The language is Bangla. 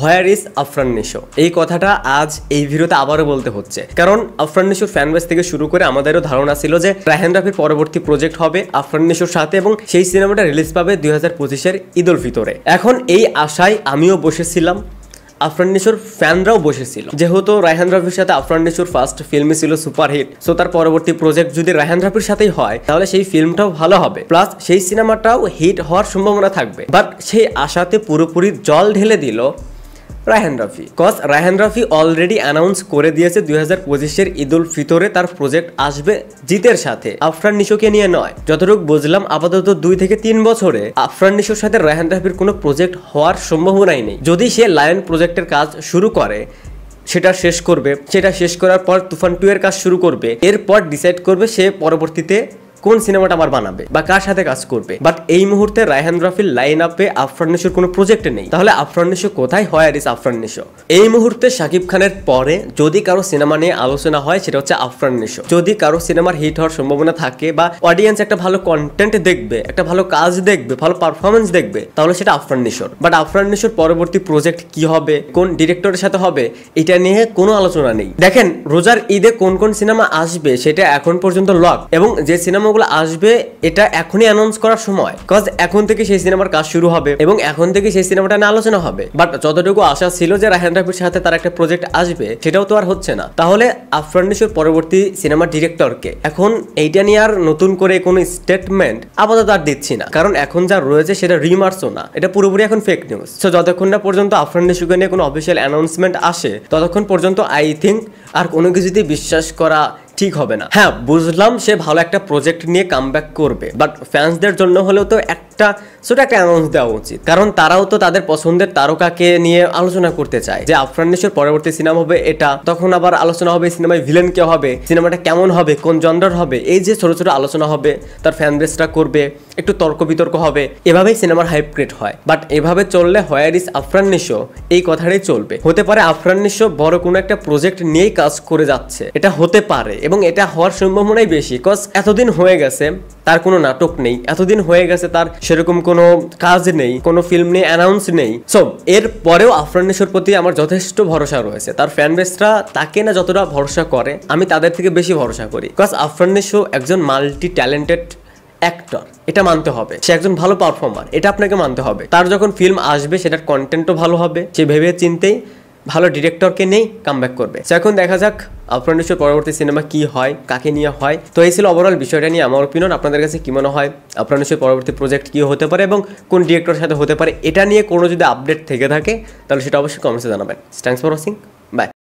হোয়ার ইজ আফরান নিশো এই কথাটা আজ এই ভিডিওতে আবারও বলতে হচ্ছে কারণ আফরান নিশোর ফ্যানবেস থেকে শুরু করে আমাদেরও ধারণা ছিল যে রাহেন রাফির পরবর্তী প্রজেক্ট হবে আফরান নিশোর সাথে এবং সেই সিনেমাটা রিলিজ পাবে দুই হাজার পঁচিশের ঈদ উল ফিতরে এখন এই আশায় আমিও বসেছিলাম আফরান নিশোর ফ্যানরাও বসেছিল যেহেতু রাহেন রাফির সাথে আফরান নিশোর ফার্স্ট ফিল্মই ছিল সুপারহিট সো তার পরবর্তী প্রজেক্ট যদি রাহেন রাফির সাথেই হয় তাহলে সেই ফিল্মটাও ভালো হবে প্লাস সেই সিনেমাটাও হিট হওয়ার সম্ভাবনা থাকবে বাট সেই আশাতে পুরোপুরি জল ঢেলে দিল Raihan Rafi cause Raihan Rafi already announce করে দিয়েছে দুই হাজার পঁচিশের ঈদ উল ফিতরে তার প্রজেক্ট আসবে জিতের সাথে আফরান নিশোকে নিয়ে নয় যতটুকু বুঝলাম আপাতত দুই থেকে তিন বছরে আফরান নিশোর সাথে রায়হান রফির কোনো প্রজেক্ট হওয়ার সম্ভাবনাই নেই যদি সে লায়ন প্রজেক্টের কাজ শুরু করে সেটা শেষ করবে সেটা শেষ করার পর তুফান টু এর কাজ শুরু করবে এরপর ডিসাইড করবে সে পরবর্তীতে কোন সিনেমাটা আবার বানাবে বা কার সাথে কাজ করবে বাট এই মুহূর্তে রায়হান রাফির লাইন আপে আফরান নিশোর কোনো প্রজেক্ট নেই তাহলে আফরান নিশো কোথায় হয় আর ইস আফরান নিশো এই মুহূর্তে শাকিব খানের পরে যদি কারো সিনেমা নিয়ে আলোচনা হয় সেটা হচ্ছে আফরান নিশো যদি কারো সিনেমার হিট হওয়ার সম্ভাবনা থাকে বা অডিয়েন্স একটা ভালো কন্টেন্ট দেখবে একটা ভালো কাজ দেখবে ভালো পারফরমেন্স দেখবে তাহলে সেটা আফরান নিশোর বাট আফরান নিশোর পরবর্তী প্রজেক্ট কি হবে কোন ডিরেক্টরের সাথে হবে এটা নিয়ে কোনো আলোচনা নেই দেখেন রোজার ঈদে কোন কোন সিনেমা আসবে সেটা এখন পর্যন্ত লক এবং যে সিনেমা সিনেমাগুলো আসবে এটা এখনই অ্যানাউন্স করার সময় কজ এখন থেকে সেই সিনেমার কাজ শুরু হবে এবং এখন থেকে সেই সিনেমাটা নিয়ে আলোচনা হবে বাট যতটুকু আশা ছিল যে রাহেন রাফির সাথে তার একটা প্রজেক্ট আসবে সেটাও তো আর হচ্ছে না তাহলে আফরানিসের পরবর্তী সিনেমার ডিরেক্টরকে এখন এইটা নিয়ে আর নতুন করে কোনো স্টেটমেন্ট আপাতত আর দিচ্ছি না কারণ এখন যা রয়েছে সেটা রিমার্সও না এটা পুরোপুরি এখন ফেক নিউজ সো যতক্ষণ না পর্যন্ত আফরানিসুকে নিয়ে কোনো অফিসিয়াল অ্যানাউন্সমেন্ট আসে ততক্ষণ পর্যন্ত আই থিঙ্ক আর কোনো কিছুতেই বিশ্বাস করা ঠিক হবে না হ্যাঁ বুঝলাম সে ভালো একটা প্রজেক্ট নিয়ে কাম করবে বাট ফ্যান্সদের জন্য হলেও তো একটা একটা ছোট একটা অ্যানাউন্স দেওয়া উচিত কারণ তারাও তো তাদের পছন্দের তারকাকে নিয়ে আলোচনা করতে চায় যে আফরান পরবর্তী সিনেমা হবে এটা তখন আবার আলোচনা হবে সিনেমায় ভিলেন কে হবে সিনেমাটা কেমন হবে কোন জন্ডার হবে এই যে ছোট ছোট আলোচনা হবে তার ফ্যান বেসটা করবে একটু তর্ক বিতর্ক হবে এভাবেই সিনেমার হাইপ ক্রিয়েট হয় বাট এভাবে চললে হোয়ার ইস নিশো এই কথাটাই চলবে হতে পারে আফরান নিশো বড় কোনো একটা প্রজেক্ট নিয়েই কাজ করে যাচ্ছে এটা হতে পারে এবং এটা হওয়ার সম্ভাবনাই বেশি কজ এতদিন হয়ে গেছে তার কোনো নাটক নেই এতদিন হয়ে গেছে তার সেরকম কোনো কাজ নেই কোনো ফিল্ম নেই অ্যানাউন্স নেই সো এর পরেও আফরানেশ্বর প্রতি আমার যথেষ্ট ভরসা রয়েছে তার ফ্যানবেসরা তাকে না যতটা ভরসা করে আমি তাদের থেকে বেশি ভরসা করি বিকজ আফরানেশ্বর একজন মাল্টি ট্যালেন্টেড অ্যাক্টর এটা মানতে হবে সে একজন ভালো পারফর্মার এটা আপনাকে মানতে হবে তার যখন ফিল্ম আসবে সেটার কন্টেন্টও ভালো হবে সে ভেবে চিনতেই ভালো ডিরেক্টরকে নেই ব্যাক করবে তো এখন দেখা যাক আফরানুষের পরবর্তী সিনেমা কি হয় কাকে নিয়ে হয় তো এই ছিল ওভারঅল বিষয়টা নিয়ে আমার ওপিনিয়ন আপনাদের কাছে কি মনে হয় আফরানুষের পরবর্তী প্রজেক্ট কি হতে পারে এবং কোন ডিরেক্টরের সাথে হতে পারে এটা নিয়ে কোনো যদি আপডেট থেকে থাকে তাহলে সেটা অবশ্যই কমেন্টসে জানাবেন থ্যাংকস ফর ওয়াচিং